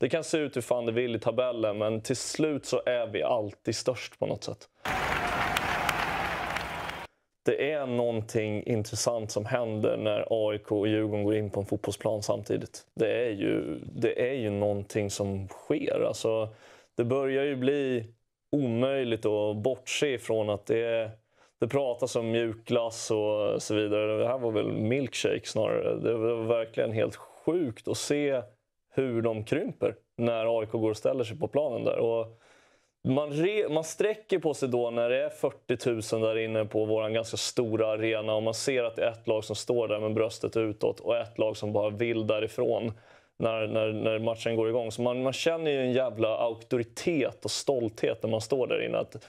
Det kan se ut hur fan det vill i tabellen, men till slut så är vi alltid störst på något sätt. Det är någonting intressant som händer när AIK och Djurgården går in på en fotbollsplan samtidigt. Det är ju, det är ju någonting som sker. Alltså, det börjar ju bli omöjligt att bortse ifrån att det är det pratas om mjukglass och så vidare. Det här var väl milkshake snarare. Det var verkligen helt sjukt att se hur de krymper när AIK går och ställer sig på planen där. Och man, re, man sträcker på sig då när det är 40 000 där inne på vår ganska stora arena och man ser att det är ett lag som står där med bröstet utåt och ett lag som bara vill därifrån när, när, när matchen går igång. Så man, man känner ju en jävla auktoritet och stolthet när man står där inne. Att